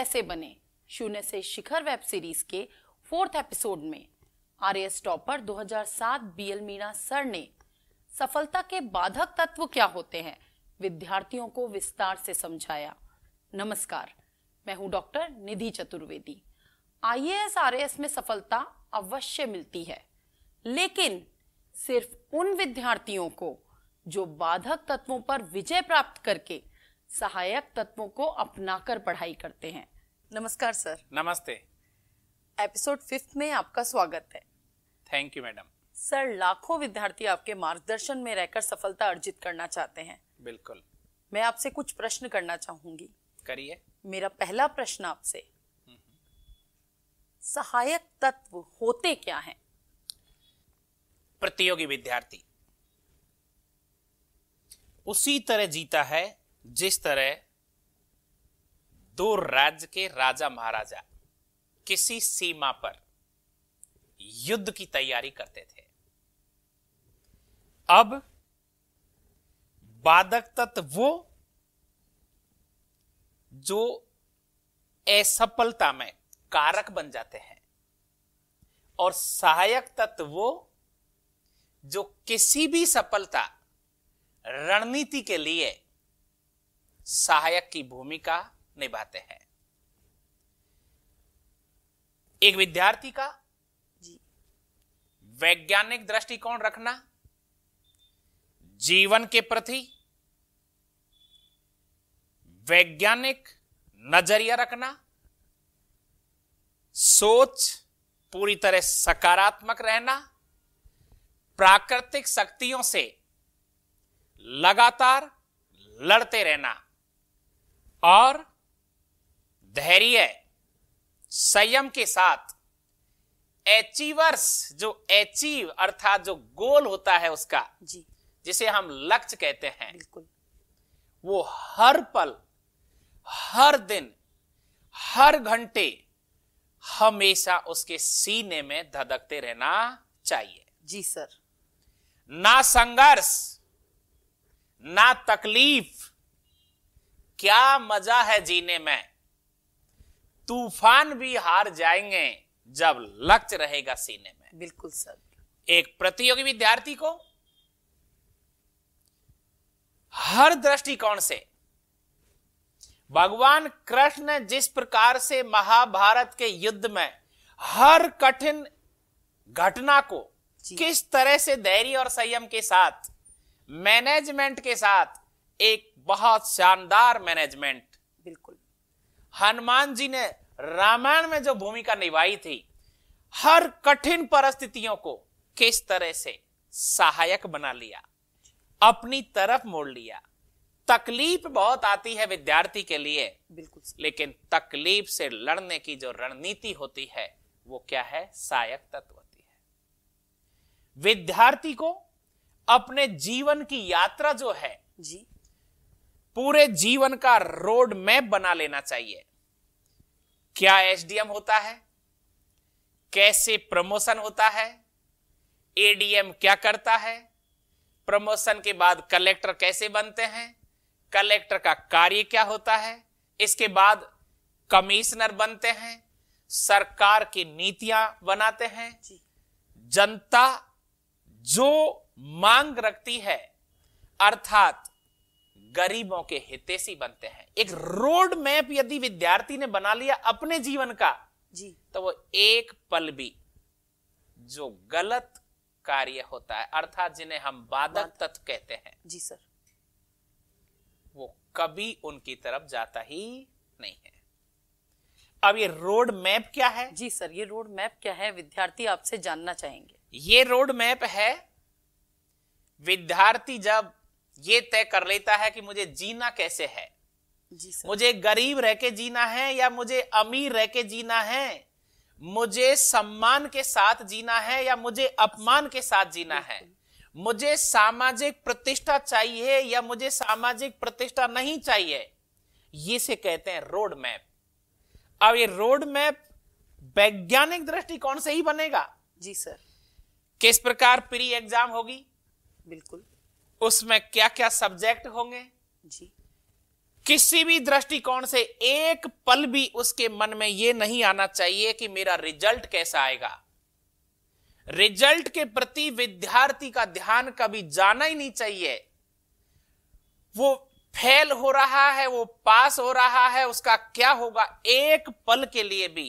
कैसे बने शून्य से शिखर वेब सीरीज के फोर्थ एपिसोड में RAS topper 2007 BL Meena sir ने सफलता के बाधक तत्व क्या होते हैं विद्यार्थियों को विस्तार से समझाया नमस्कार मैं हूं doctor Nidhi Chaturvedi IAS RAS में सफलता अवश्य मिलती है लेकिन सिर्फ उन विद्यार्थियों को जो बाधक तत्वों पर विजय प्राप्त करके सहायक तत्वों को अपनाकर पढ़ाई करते हैं नमस्कार सर नमस्ते एपिसोड फिफ्थ में आपका स्वागत है थैंक यू मैडम सर लाखों विद्यार्थी आपके मार्गदर्शन में रहकर सफलता अर्जित करना चाहते हैं बिल्कुल मैं आपसे कुछ प्रश्न करना चाहूंगी करिए मेरा पहला प्रश्न आपसे हम्म, हम्म। सहायक तत्व होते क्या हैं? प्रतियोगी विद्यार्थी उसी तरह जीता है जिस तरह दो राज्य के राजा महाराजा किसी सीमा पर युद्ध की तैयारी करते थे अब बाधक तत्व वो जो असफलता में कारक बन जाते हैं और सहायक तत्व वो जो किसी भी सफलता रणनीति के लिए सहायक की भूमिका निभाते हैं एक विद्यार्थी का वैज्ञानिक दृष्टिकोण रखना जीवन के प्रति वैज्ञानिक नजरिया रखना सोच पूरी तरह सकारात्मक रहना प्राकृतिक शक्तियों से लगातार लड़ते रहना और धैर्य संयम के साथ एचीवर्स जो एचीव अर्थात जो गोल होता है उसका जी जिसे हम लक्ष्य कहते हैं बिल्कुल वो हर पल हर दिन हर घंटे हमेशा उसके सीने में धधकते रहना चाहिए जी सर ना संघर्ष ना तकलीफ क्या मजा है जीने में तूफान भी हार जाएंगे जब लक्ष्य रहेगा सीने में बिल्कुल सर एक प्रतियोगी विद्यार्थी को हर दृष्टिकोण से भगवान कृष्ण जिस प्रकार से महाभारत के युद्ध में हर कठिन घटना को किस तरह से धैर्य और संयम के साथ मैनेजमेंट के साथ एक बहुत शानदार मैनेजमेंट बिल्कुल हनुमान जी ने रामायण में जो भूमिका निभाई थी हर कठिन परिस्थितियों को किस तरह से सहायक बना लिया अपनी तरफ मोड़ लिया तकलीफ बहुत आती है विद्यार्थी के लिए बिल्कुल लेकिन तकलीफ से लड़ने की जो रणनीति होती है वो क्या है सहायक तत्व होती है विद्यार्थी को अपने जीवन की यात्रा जो है जी पूरे जीवन का रोड मैप बना लेना चाहिए क्या एसडीएम होता है कैसे प्रमोशन होता है एडीएम क्या करता है प्रमोशन के बाद कलेक्टर कैसे बनते हैं कलेक्टर का कार्य क्या होता है इसके बाद कमिश्नर बनते हैं सरकार की नीतियां बनाते हैं जनता जो मांग रखती है अर्थात गरीबों के हितेशी बनते हैं एक रोड मैप यदि विद्यार्थी ने बना लिया अपने जीवन का जी तो वो एक पल भी जो गलत कार्य होता है अर्थात जिन्हें हम बाधक तत्व कहते हैं जी सर वो कभी उनकी तरफ जाता ही नहीं है अब ये रोड मैप क्या है जी सर ये रोड मैप क्या है विद्यार्थी आपसे जानना चाहेंगे ये रोड मैप है विद्यार्थी जब ये तय कर लेता है कि मुझे जीना कैसे है जी मुझे गरीब रह के जीना है या मुझे अमीर रह के जीना है मुझे सम्मान के साथ जीना है या मुझे अपमान के साथ जीना है मुझे सामाजिक प्रतिष्ठा चाहिए या मुझे सामाजिक प्रतिष्ठा नहीं चाहिए ये से कहते हैं रोड मैप अब ये रोड मैप वैज्ञानिक दृष्टिकोण से ही बनेगा जी सर किस प्रकार प्री एग्जाम होगी बिल्कुल उसमें क्या क्या सब्जेक्ट होंगे जी किसी भी दृष्टिकोण से एक पल भी उसके मन में यह नहीं आना चाहिए कि मेरा रिजल्ट कैसा आएगा रिजल्ट के प्रति विद्यार्थी का ध्यान कभी जाना ही नहीं चाहिए वो फेल हो रहा है वो पास हो रहा है उसका क्या होगा एक पल के लिए भी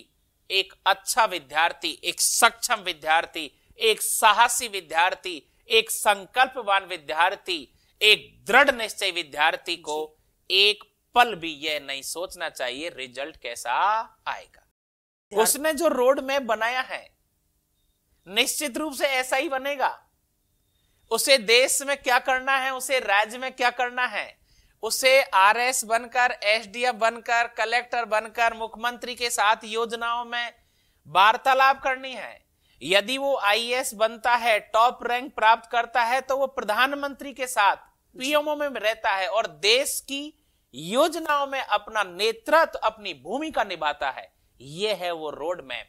एक अच्छा विद्यार्थी एक सक्षम विद्यार्थी एक साहसी विद्यार्थी एक संकल्पवान विद्यार्थी एक दृढ़ निश्चय विद्यार्थी को एक पल भी यह नहीं सोचना चाहिए रिजल्ट कैसा आएगा उसने जो रोड मैप बनाया है निश्चित रूप से ऐसा ही बनेगा उसे देश में क्या करना है उसे राज्य में क्या करना है उसे आरएस बनकर एसडीएफ बनकर कलेक्टर बनकर मुख्यमंत्री के साथ योजनाओं में वार्तालाप करनी है यदि वो आईएएस बनता है टॉप रैंक प्राप्त करता है तो वो प्रधानमंत्री के साथ पीएमओ में रहता है और देश की योजनाओं में अपना नेतृत्व अपनी भूमिका निभाता है यह है वो रोड मैप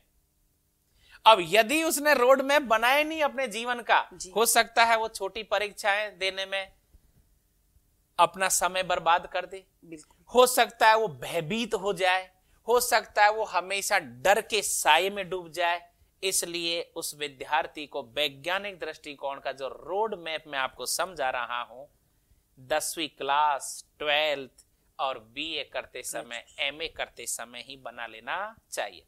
अब यदि उसने रोड मैप बनाए नहीं अपने जीवन का जी। हो सकता है वो छोटी परीक्षाएं देने में अपना समय बर्बाद कर दे हो सकता है वो भयभीत हो जाए हो सकता है वो हमेशा डर के साय में डूब जाए इसलिए उस विद्यार्थी को वैज्ञानिक दृष्टिकोण का जो रोड मैप में आपको समझा रहा हूं दसवीं क्लास ट्वेल्थ और बीए करते समय एमए करते समय ही बना लेना चाहिए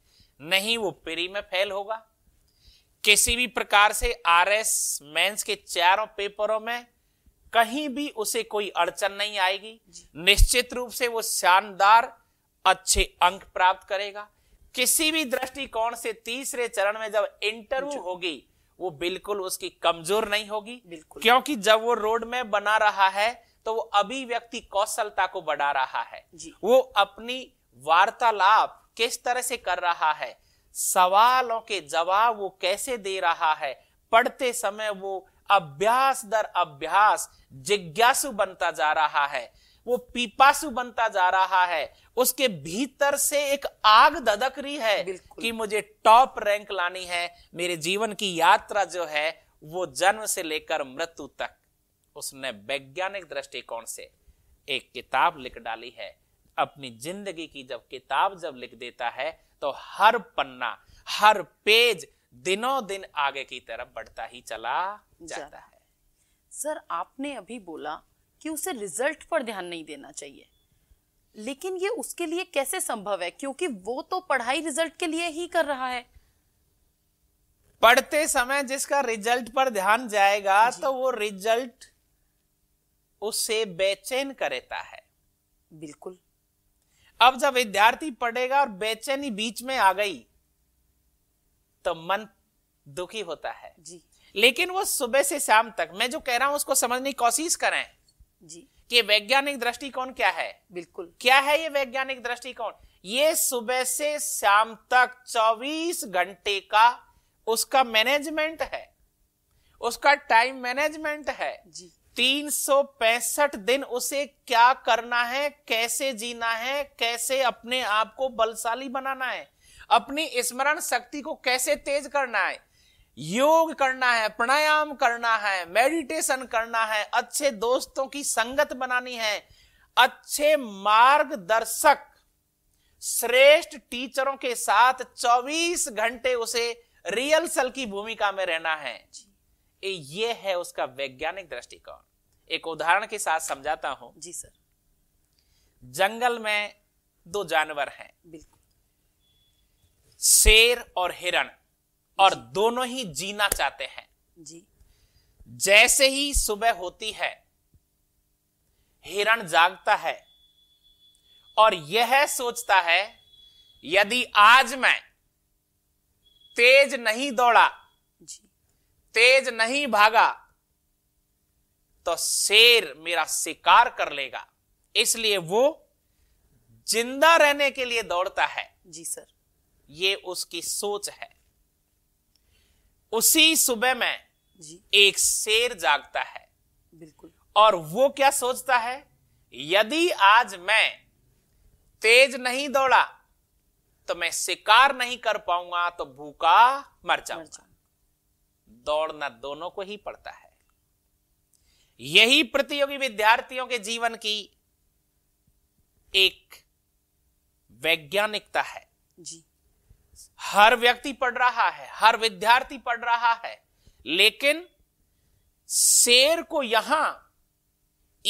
नहीं वो प्री में फेल होगा किसी भी प्रकार से आरएस मेंस के चारों पेपरों में कहीं भी उसे कोई अड़चन नहीं आएगी निश्चित रूप से वो शानदार अच्छे अंक प्राप्त करेगा किसी भी दृष्टिकोण से तीसरे चरण में जब इंटरव्यू होगी वो बिल्कुल उसकी कमजोर नहीं होगी बिल्कुल क्योंकि जब वो रोड में बना रहा है तो वो अभिव्यक्ति कौशलता को बढ़ा रहा है वो अपनी वार्तालाप किस तरह से कर रहा है सवालों के जवाब वो कैसे दे रहा है पढ़ते समय वो अभ्यास दर अभ्यास जिज्ञासु बनता जा रहा है वो पीपासु बनता जा रहा है उसके भीतर से एक आग ददक रही है कि मुझे टॉप रैंक लानी है मेरे जीवन की यात्रा जो है वो जन्म से लेकर मृत्यु तक उसने वैज्ञानिक दृष्टिकोण से एक किताब लिख डाली है अपनी जिंदगी की जब किताब जब लिख देता है तो हर पन्ना हर पेज दिनों दिन आगे की तरफ बढ़ता ही चला जाता है सर आपने अभी बोला कि उसे रिजल्ट पर ध्यान नहीं देना चाहिए लेकिन ये उसके लिए कैसे संभव है क्योंकि वो तो पढ़ाई रिजल्ट के लिए ही कर रहा है पढ़ते समय जिसका रिजल्ट पर ध्यान जाएगा तो वो रिजल्ट उसे बेचैन करता है बिल्कुल अब जब विद्यार्थी पढ़ेगा और बेचैनी बीच में आ गई तो मन दुखी होता है जी लेकिन वो सुबह से शाम तक मैं जो कह रहा हूं उसको समझने की कोशिश करें जी कि वैज्ञानिक दृष्टिकोण क्या है बिल्कुल क्या है ये वैज्ञानिक दृष्टिकोण ये सुबह से शाम तक 24 घंटे का उसका मैनेजमेंट है उसका टाइम मैनेजमेंट है जी तीन दिन उसे क्या करना है कैसे जीना है कैसे अपने आप को बलशाली बनाना है अपनी स्मरण शक्ति को कैसे तेज करना है योग करना है प्राणायाम करना है मेडिटेशन करना है अच्छे दोस्तों की संगत बनानी है अच्छे मार्गदर्शक श्रेष्ठ टीचरों के साथ 24 घंटे उसे सेल की भूमिका में रहना है ये है उसका वैज्ञानिक दृष्टिकोण एक उदाहरण के साथ समझाता हूं जी सर जंगल में दो जानवर हैं बिल्कुल शेर और हिरण और दोनों ही जीना चाहते हैं जी जैसे ही सुबह होती है हिरण जागता है और यह सोचता है यदि आज मैं तेज नहीं दौड़ा तेज नहीं भागा तो शेर मेरा शिकार कर लेगा इसलिए वो जिंदा रहने के लिए दौड़ता है जी सर ये उसकी सोच है उसी सुबह में एक शेर जागता है बिल्कुल और वो क्या सोचता है यदि आज मैं तेज नहीं दौड़ा तो मैं शिकार नहीं कर पाऊंगा तो भूखा मर जाऊंगा दौड़ना दोनों को ही पड़ता है यही प्रतियोगी विद्यार्थियों के जीवन की एक वैज्ञानिकता है जी हर व्यक्ति पढ़ रहा है हर विद्यार्थी पढ़ रहा है लेकिन शेर को यहां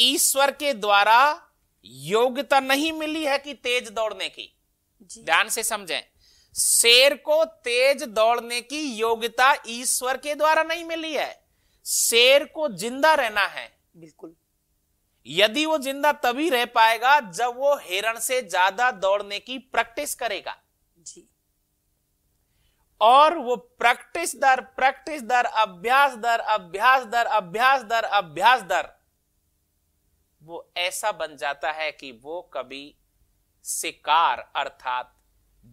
ईश्वर के द्वारा योग्यता नहीं मिली है कि तेज दौड़ने की ध्यान से समझें शेर को तेज दौड़ने की योग्यता ईश्वर के द्वारा नहीं मिली है शेर को जिंदा रहना है बिल्कुल यदि वो जिंदा तभी रह पाएगा जब वो हिरण से ज्यादा दौड़ने की प्रैक्टिस करेगा और वो प्रैक्टिस दर प्रैक्टिस दर अभ्यास दर अभ्यास दर अभ्यास दर अभ्यास दर वो ऐसा बन जाता है कि वो कभी शिकार अर्थात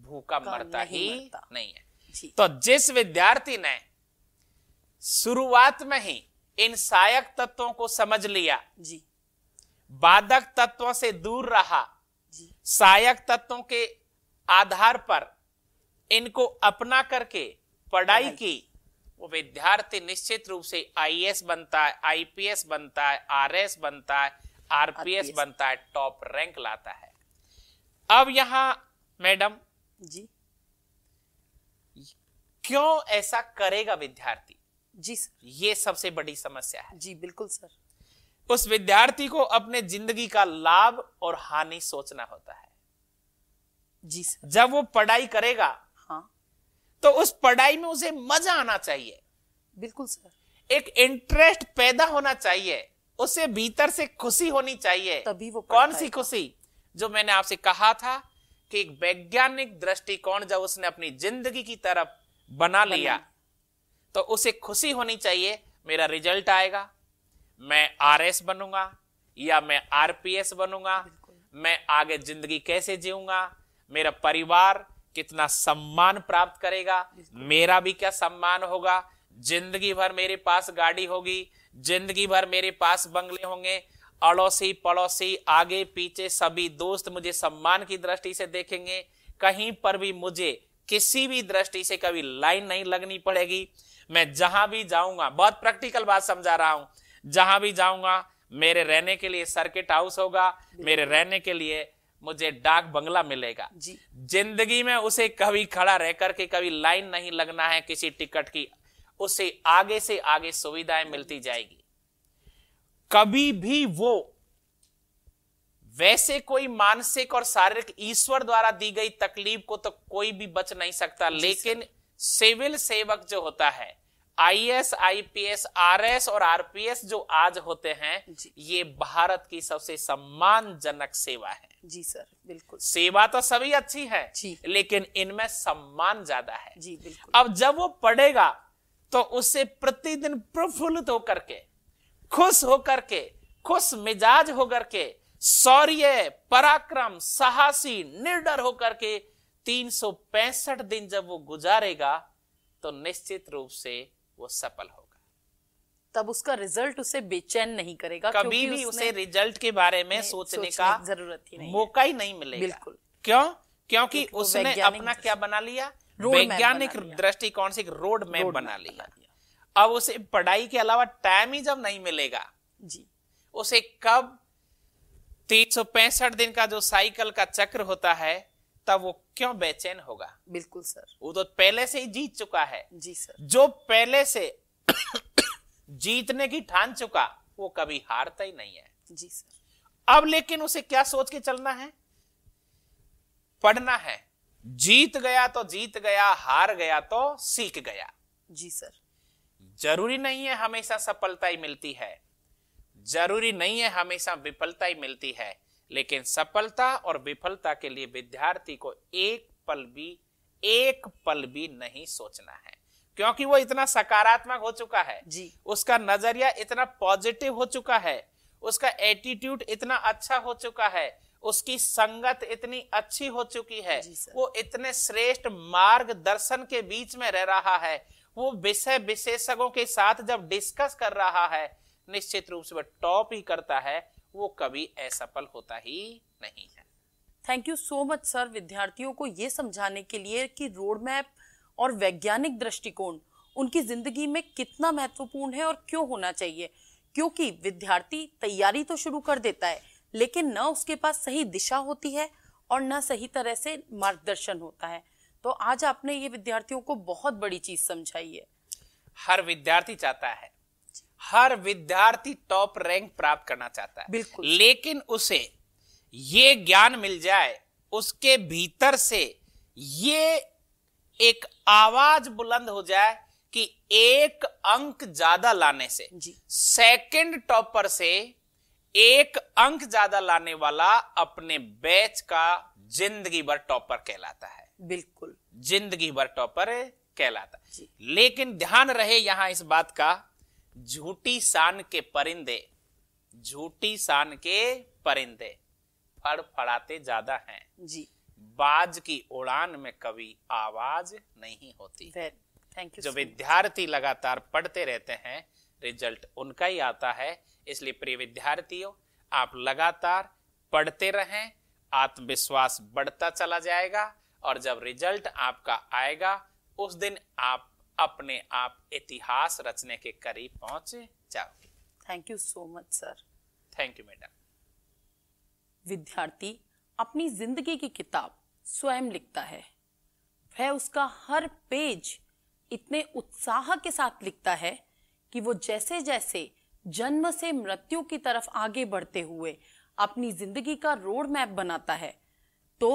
भूखा मरता ही मरता। नहीं है तो जिस विद्यार्थी ने शुरुआत में ही इन सहायक तत्वों को समझ लिया जी बाधक तत्वों से दूर रहा सहायक तत्वों के आधार पर इनको अपना करके पढ़ाई की वो विद्यार्थी निश्चित रूप से आई बनता है आईपीएस बनता है आर बनता है आरपीएस बनता है टॉप रैंक लाता है अब यहां मैडम जी क्यों ऐसा करेगा विद्यार्थी जी सर ये सबसे बड़ी समस्या है जी बिल्कुल सर उस विद्यार्थी को अपने जिंदगी का लाभ और हानि सोचना होता है जी सर जब वो पढ़ाई करेगा तो उस पढ़ाई में उसे मजा आना चाहिए बिल्कुल सर एक इंटरेस्ट पैदा होना चाहिए उसे भीतर से खुशी होनी चाहिए तभी वो कौन सी खुशी जो मैंने आपसे कहा था कि एक वैज्ञानिक दृष्टिकोण जब उसने अपनी जिंदगी की तरफ बना लिया तो उसे खुशी होनी चाहिए मेरा रिजल्ट आएगा मैं आरएस बनूंगा या मैं आरपीएस बनूंगा मैं आगे जिंदगी कैसे जीऊंगा मेरा परिवार कितना सम्मान प्राप्त करेगा मेरा भी क्या सम्मान होगा जिंदगी भर मेरे पास गाड़ी होगी जिंदगी भर मेरे पास बंगले होंगे अड़ोसी पड़ोसी आगे पीछे सभी दोस्त मुझे सम्मान की दृष्टि से देखेंगे कहीं पर भी मुझे किसी भी दृष्टि से कभी लाइन नहीं लगनी पड़ेगी मैं जहां भी जाऊंगा बहुत प्रैक्टिकल बात समझा रहा हूं जहां भी जाऊंगा मेरे रहने के लिए सर्किट हाउस होगा मेरे रहने के लिए मुझे डाक बंगला मिलेगा जिंदगी में उसे कभी खड़ा रह करके कभी लाइन नहीं लगना है किसी टिकट की उसे आगे से आगे सुविधाएं मिलती जाएगी कभी भी वो वैसे कोई मानसिक और शारीरिक ईश्वर द्वारा दी गई तकलीफ को तो कोई भी बच नहीं सकता लेकिन सिविल सेवक जो होता है आईएएस, आईपीएस आरएस और आरपीएस जो आज होते हैं ये भारत की सबसे सम्मानजनक सेवा है जी सर बिल्कुल सेवा तो सभी अच्छी है जी लेकिन इनमें सम्मान ज्यादा है जी बिल्कुल अब जब वो पढ़ेगा तो उसे प्रतिदिन प्रफुल्लित होकर के खुश होकर के खुश मिजाज होकर के शौर्य पराक्रम साहसी निर्डर होकर के तीन दिन जब वो गुजारेगा तो निश्चित रूप से वो सफल होगा तब उसका रिजल्ट उसे बेचैन नहीं करेगा कभी भी उसे रिजल्ट के बारे में सोचने, सोचने का जरूरत ही नहीं मौका ही नहीं मिलेगा बिल्कुल क्यों क्योंकि उसने अपना क्या बना लिया वैज्ञानिक दृष्टिकोण से एक रोड मैप बना लिया अब उसे पढ़ाई के अलावा टाइम ही जब नहीं मिलेगा जी उसे कब तीन दिन का जो साइकिल का चक्र होता है तब वो क्यों बेचैन होगा बिल्कुल सर वो तो पहले से ही जीत चुका है जी सर जो पहले से जीतने की ठान चुका वो कभी हारता ही नहीं है जी सर अब लेकिन उसे क्या सोच के चलना है पढ़ना है जीत गया तो जीत गया हार गया तो सीख गया जी सर जरूरी नहीं है हमेशा सफलता ही मिलती है जरूरी नहीं है हमेशा विफलता ही मिलती है लेकिन सफलता और विफलता के लिए विद्यार्थी को एक पल भी एक पल भी नहीं सोचना है क्योंकि वो इतना सकारात्मक हो चुका है जी उसका नजरिया इतना पॉजिटिव हो चुका है उसका एटीट्यूड इतना अच्छा हो चुका है उसकी संगत इतनी अच्छी हो चुकी है वो इतने श्रेष्ठ मार्गदर्शन के बीच में रह रहा है वो विषय विशेषज्ञों के साथ जब डिस्कस कर रहा है निश्चित रूप से वह टॉप ही करता है वो कभी असफल होता ही नहीं है thank you so much sir विद्यार्थियों को ये समझाने के लिए कि रोड मैप और वैज्ञानिक दृष्टिकोण उनकी जिंदगी में कितना महत्वपूर्ण है और क्यों होना चाहिए क्योंकि विद्यार्थी तैयारी तो शुरू कर देता है लेकिन न उसके पास सही दिशा होती है और न सही तरह से मार्गदर्शन होता है तो आज आपने ये विद्यार्थियों को बहुत बड़ी चीज समझाई है हर विद्यार्थी चाहता है हर विद्यार्थी टॉप रैंक प्राप्त करना चाहता है बिल्कुल लेकिन उसे ये ज्ञान मिल जाए उसके भीतर से ये एक आवाज बुलंद हो जाए कि एक अंक ज्यादा लाने से सेकंड टॉपर से एक अंक ज्यादा लाने वाला अपने बैच का जिंदगी भर टॉपर कहलाता है बिल्कुल जिंदगी भर टॉपर कहलाता है लेकिन ध्यान रहे यहां इस बात का झूठी शान के परिंदे झूठी शान के परिंदे फड़फड़ाते ज्यादा हैं जी बाज की उड़ान में कभी आवाज नहीं होती थैंक यू जो विद्यार्थी लगातार पढ़ते रहते हैं रिजल्ट उनका ही आता है इसलिए प्रिय विद्यार्थियों आप लगातार पढ़ते रहें आत्मविश्वास बढ़ता चला जाएगा और जब रिजल्ट आपका आएगा उस दिन आप अपने आप इतिहास रचने के करीब पहुंच जाओगे thank you so much sir thank you madam विद्यार्थी अपनी जिंदगी की किताब स्वयं लिखता है वह उसका हर पेज इतने उत्साह के साथ लिखता है कि वो जैसे जैसे जन्म से मृत्यु की तरफ आगे बढ़ते हुए अपनी जिंदगी का रोड मैप बनाता है तो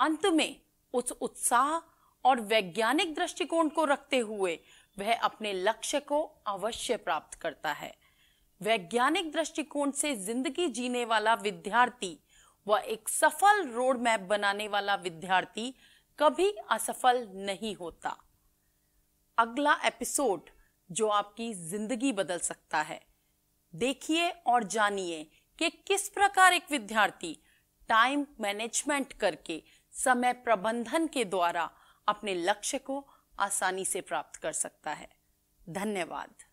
अंत में उस उत्साह और वैज्ञानिक दृष्टिकोण को रखते हुए वह अपने लक्ष्य को अवश्य प्राप्त करता है वैज्ञानिक दृष्टिकोण से जिंदगी जीने वाला विद्यार्थी व एक सफल रोड मैप बनाने वाला विद्यार्थी कभी असफल नहीं होता अगला एपिसोड जो आपकी जिंदगी बदल सकता है देखिए और जानिए कि किस प्रकार एक विद्यार्थी टाइम मैनेजमेंट करके समय प्रबंधन के द्वारा अपने लक्ष्य को आसानी से प्राप्त कर सकता है धन्यवाद